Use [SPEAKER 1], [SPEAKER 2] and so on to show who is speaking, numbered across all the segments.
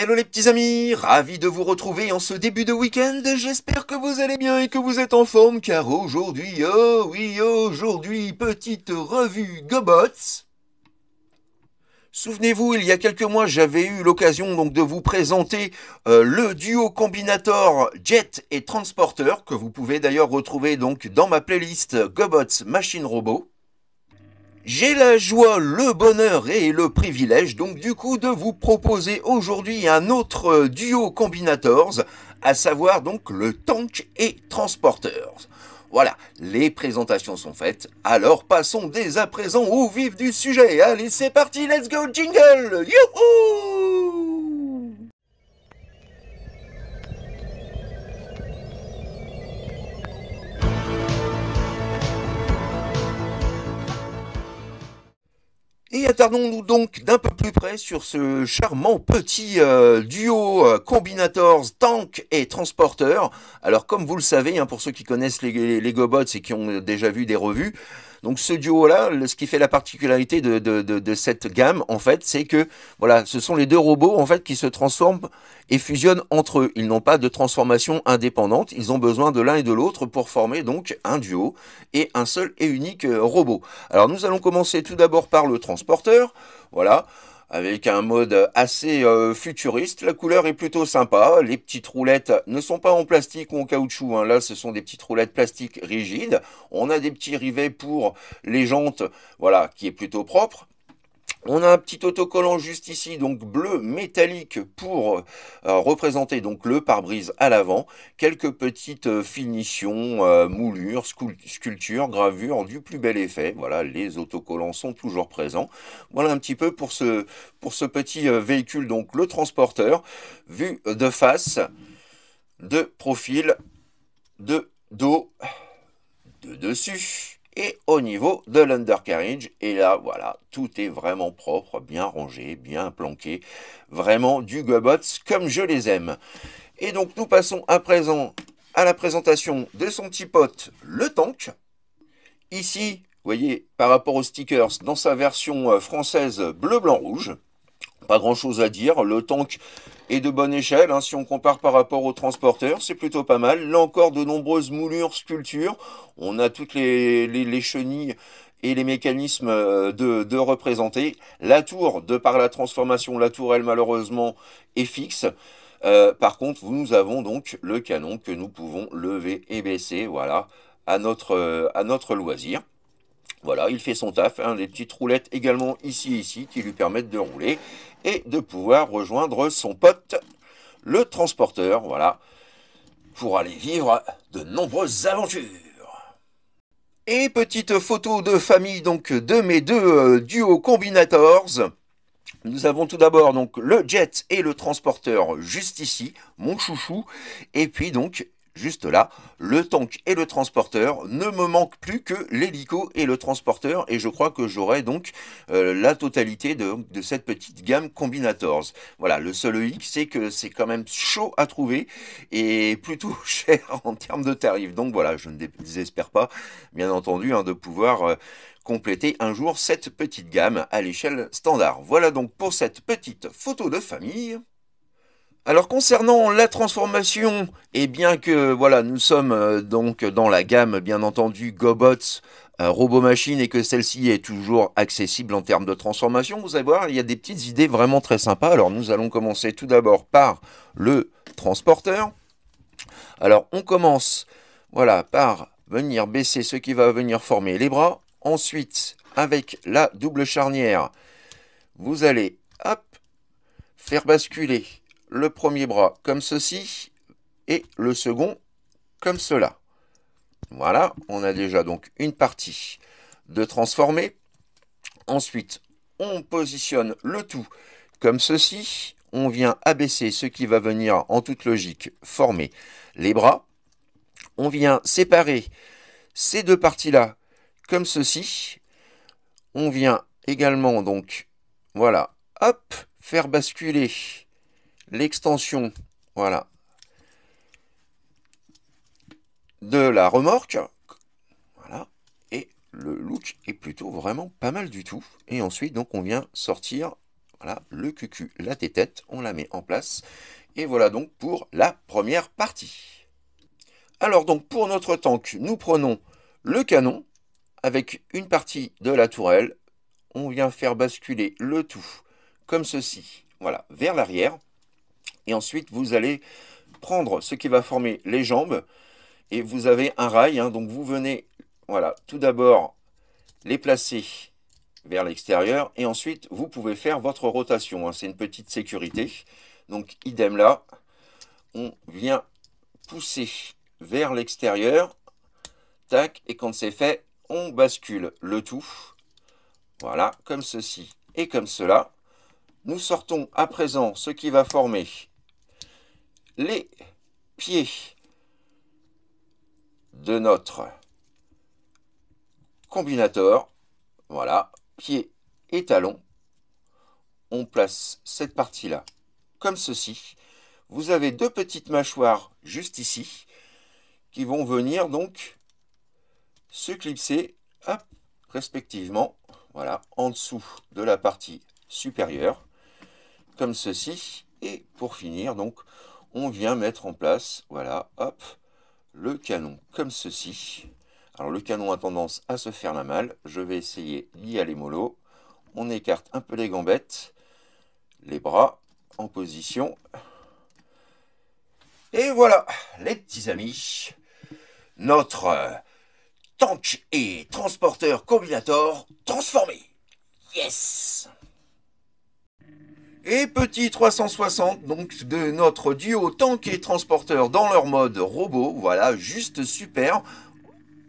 [SPEAKER 1] Hello les petits amis, ravi de vous retrouver en ce début de week-end, j'espère que vous allez bien et que vous êtes en forme car aujourd'hui, oh oui, aujourd'hui, petite revue Gobots. Souvenez-vous, il y a quelques mois, j'avais eu l'occasion donc de vous présenter euh, le duo combinator Jet et Transporter que vous pouvez d'ailleurs retrouver donc dans ma playlist Gobots Machine Robot. J'ai la joie, le bonheur et le privilège donc du coup de vous proposer aujourd'hui un autre euh, duo Combinators, à savoir donc le Tank et Transporters. Voilà, les présentations sont faites, alors passons dès à présent au vif du sujet. Allez, c'est parti, let's go, jingle Youhou tardons nous donc d'un peu plus près sur ce charmant petit euh, duo euh, Combinators, Tank et Transporteur. Alors comme vous le savez, hein, pour ceux qui connaissent les, les GoBots et qui ont déjà vu des revues, donc ce duo-là, ce qui fait la particularité de, cette gamme, en fait, c'est que voilà, ce sont les deux robots en fait qui se transforment et fusionnent entre eux. Ils n'ont pas de transformation indépendante. Ils ont besoin de l'un et de l'autre pour former donc un duo et un seul et unique euh, robot. Alors nous allons commencer tout d'abord par le transporteur. Voilà avec un mode assez euh, futuriste. La couleur est plutôt sympa. Les petites roulettes ne sont pas en plastique ou en caoutchouc. Hein. Là, ce sont des petites roulettes plastiques rigides. On a des petits rivets pour les jantes, voilà, qui est plutôt propre. On a un petit autocollant juste ici, donc bleu métallique pour euh, représenter donc le pare-brise à l'avant. Quelques petites euh, finitions, euh, moulures, sculptures, gravures, du plus bel effet. Voilà, les autocollants sont toujours présents. Voilà un petit peu pour ce, pour ce petit véhicule, donc le transporteur, vu de face, de profil, de dos, de dessus et au niveau de l'undercarriage. Et là, voilà, tout est vraiment propre, bien rangé, bien planqué. Vraiment du Gobots comme je les aime. Et donc, nous passons à présent à la présentation de son petit pote, le tank. Ici, vous voyez, par rapport aux stickers, dans sa version euh, française bleu-blanc-rouge pas grand chose à dire. Le tank est de bonne échelle. Hein, si on compare par rapport au transporteur, c'est plutôt pas mal. Là encore, de nombreuses moulures, sculptures. On a toutes les, les, chenilles et les mécanismes euh, de, de représenter. La tour, de par la transformation, la tour, elle, malheureusement, est fixe. Euh, par contre, nous avons donc le canon que nous pouvons lever et baisser, voilà, à notre, euh, à notre loisir. Voilà, il fait son taf, les hein, des petites roulettes également ici ici qui lui permettent de rouler et de pouvoir rejoindre son pote, le transporteur, voilà, pour aller vivre de nombreuses aventures. Et petite photo de famille donc de mes deux euh, duo combinators. Nous avons tout d'abord donc le jet et le transporteur juste ici, mon chouchou, et puis donc juste là. Le tank et le transporteur. Ne me manquent plus que l'hélico et le transporteur. Et je crois que j'aurai donc euh, la totalité de, cette petite gamme Combinators. Voilà, le seul hic, c'est que c'est quand même chaud à trouver et plutôt cher en termes de tarifs. Donc voilà, je ne désespère pas, bien entendu, hein, de pouvoir... Euh, compléter un jour cette petite gamme à l'échelle standard. Voilà donc pour cette petite photo de famille. Alors concernant la transformation, et eh bien que voilà, nous sommes euh, donc dans la gamme bien entendu GoBots euh, robot machine et que celle-ci est toujours accessible en termes de transformation, vous allez voir, il y a des petites idées vraiment très sympas. Alors nous allons commencer tout d'abord par le transporteur. Alors on commence voilà, par venir baisser ce qui va venir former les bras. Ensuite, avec la double charnière, vous allez hop, faire basculer le premier bras comme ceci et le second comme cela. Voilà, on a déjà donc une partie de transformer Ensuite, on positionne le tout comme ceci. On vient abaisser ce qui va venir, en toute logique, former les bras. On vient séparer ces deux parties-là comme ceci. On vient également donc, voilà, hop, faire basculer l'extension voilà, de la remorque. Voilà. Et le look est plutôt vraiment pas mal du tout. Et ensuite, donc, on vient sortir voilà, le cucu, la tête On la met en place. Et voilà donc pour la première partie. Alors donc, pour notre tank, nous prenons le canon avec une partie de la tourelle. On vient faire basculer le tout comme ceci, voilà, vers l'arrière. Et ensuite, vous allez prendre ce qui va former les jambes. Et vous avez un rail. Hein. donc, vous venez, voilà, tout d'abord les placer vers l'extérieur. Et ensuite, vous pouvez faire votre rotation. Hein. C'est une petite sécurité. Donc, idem là. On vient pousser vers l'extérieur. Tac. Et quand c'est fait, on bascule le tout. Voilà, comme ceci et comme cela. Nous sortons à présent ce qui va former les pieds de notre combinator. Voilà, pied et talon. On place cette partie-là comme ceci. Vous avez deux petites mâchoires juste ici qui vont venir donc se clipser respectivement voilà, en dessous de la partie supérieure comme ceci. Et pour finir, donc, on vient mettre en place, voilà, hop, le canon comme ceci. Alors le canon a tendance à se faire la malle, je vais essayer d'y aller mollo. On écarte un peu les gambettes, les bras en position. Et voilà, les petits amis, notre tank et transporteur combinator transformé. Yes et petit 360, donc de notre duo tank et transporteur dans leur mode robot, voilà, juste super.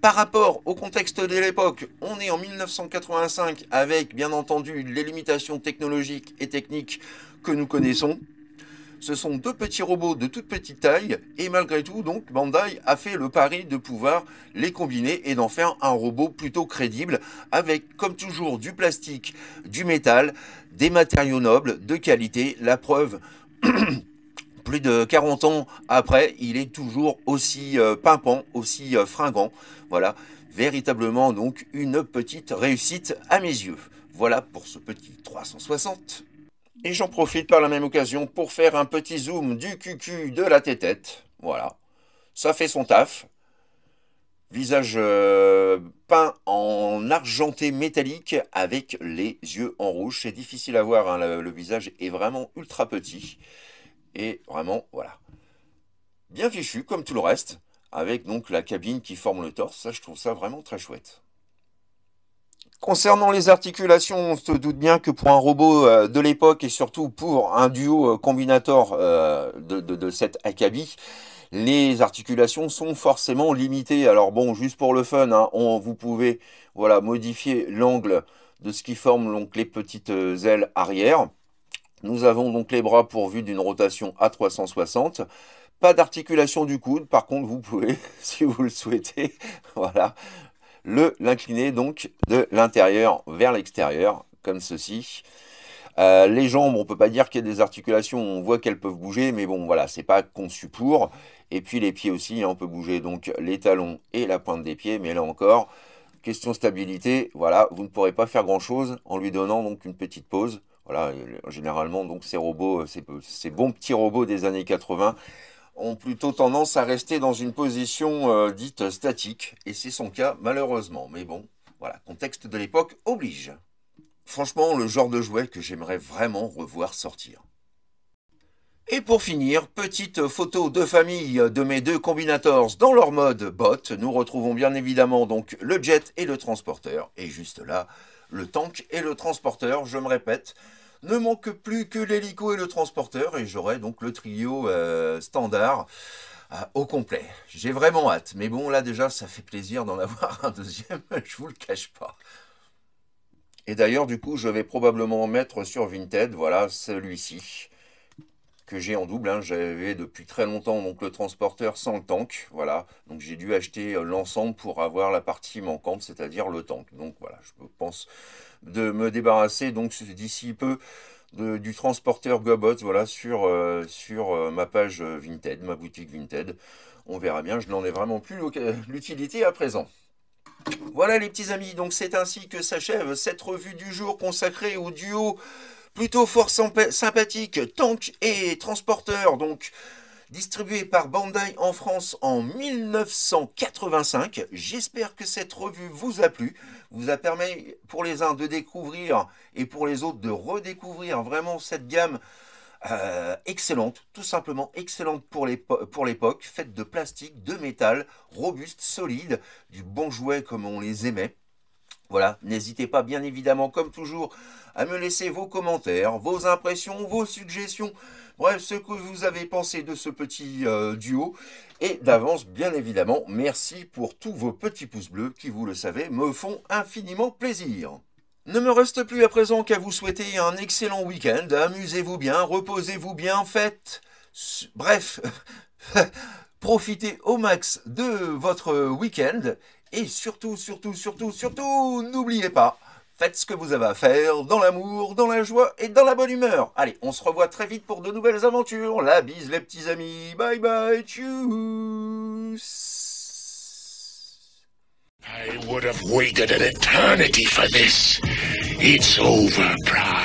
[SPEAKER 1] Par rapport au contexte de l'époque, on est en 1985 avec bien entendu les limitations technologiques et techniques que nous connaissons. Ce sont deux petits robots de toute petite taille et malgré tout, donc Bandai a fait le pari de pouvoir les combiner et d'en faire un robot plutôt crédible avec comme toujours du plastique, du métal, des matériaux nobles de qualité. La preuve plus de 40 ans après, il est toujours aussi euh, pimpant, aussi euh, fringant. Voilà, véritablement donc une petite réussite à mes yeux. Voilà pour ce petit 360. Et j'en profite par la même occasion pour faire un petit zoom du cucu de la tête Voilà, ça fait son taf. Visage euh, peint en argenté métallique avec les yeux en rouge. C'est difficile à voir, hein, le, le visage est vraiment ultra petit. Et vraiment, voilà. Bien fichu, comme tout le reste, avec donc la cabine qui forme le torse. Ça, je trouve ça vraiment très chouette. Concernant les articulations, on se doute bien que pour un robot euh, de l'époque et surtout pour un duo euh, combinator euh, de, cette de les articulations sont forcément limitées. Alors bon, juste pour le fun, hein, on, vous pouvez voilà, modifier l'angle de ce qui forme donc les petites ailes arrière. Nous avons donc les bras pourvus d'une rotation à 360. Pas d'articulation du coude, par contre vous pouvez, si vous le souhaitez, voilà, le l'incliner donc de l'intérieur vers l'extérieur, comme ceci. Euh, les jambes, on peut pas dire qu'il y a des articulations, on voit qu'elles peuvent bouger, mais bon, voilà, c'est pas conçu pour. Et puis les pieds aussi, hein, on peut bouger donc les talons et la pointe des pieds, mais là encore, question stabilité, voilà, vous ne pourrez pas faire grand-chose en lui donnant donc une petite pause. Voilà, euh, généralement, donc ces robots, ces, euh, ces bons petits robots des années 80, ont plutôt tendance à rester dans une position euh, dite statique, et c'est son cas malheureusement. Mais bon, voilà, contexte de l'époque oblige. Franchement, le genre de jouet que j'aimerais vraiment revoir sortir. Et pour finir, petite photo de famille de mes deux combinators dans leur mode bot. Nous retrouvons bien évidemment donc le jet et le transporteur. Et juste là, le tank et le transporteur, je me répète, ne manque plus que l'hélico et le transporteur et j'aurai donc le trio euh, standard euh, au complet. J'ai vraiment hâte, mais bon là déjà ça fait plaisir d'en avoir un deuxième, je vous le cache pas. Et d'ailleurs du coup je vais probablement mettre sur Vinted, voilà celui-ci que j'ai en double. Hein. J'avais depuis très longtemps donc le transporteur sans le tank, voilà. Donc j'ai dû acheter euh, l'ensemble pour avoir la partie manquante, c'est-à-dire le tank. Donc voilà, je pense de me débarrasser donc d'ici peu du transporteur Gobot, voilà, sur, euh, sur euh, ma page Vinted, ma boutique Vinted. On verra bien, je n'en ai vraiment plus l'utilité à présent. Voilà les petits amis, donc c'est ainsi que s'achève cette revue du jour consacrée au duo plutôt fort sympathique, tank et transporteur, donc distribué par Bandai en France en 1985. J'espère que cette revue vous a plu, vous a permis pour les uns de découvrir et pour les autres de redécouvrir vraiment cette gamme euh, excellente, tout simplement excellente pour l'époque, faite de plastique, de métal, robuste, solide, du bon jouet comme on les aimait. Voilà, n'hésitez pas bien évidemment comme toujours à me laisser vos commentaires, vos impressions, vos suggestions, bref ce que vous avez pensé de ce petit euh, duo. Et d'avance bien évidemment, merci pour tous vos petits pouces bleus qui, vous le savez, me font infiniment plaisir. Ne me reste plus à présent qu'à vous souhaiter un excellent week-end, amusez-vous bien, reposez-vous bien, faites... Bref, profitez au max de votre week-end et surtout, surtout, surtout, surtout, n'oubliez pas, faites ce que vous avez à faire dans l'amour, dans la joie et dans la bonne humeur. Allez, on se revoit très vite pour de nouvelles aventures. La bise les petits amis, bye bye, tchuss I would have waited an eternity for this. It's over,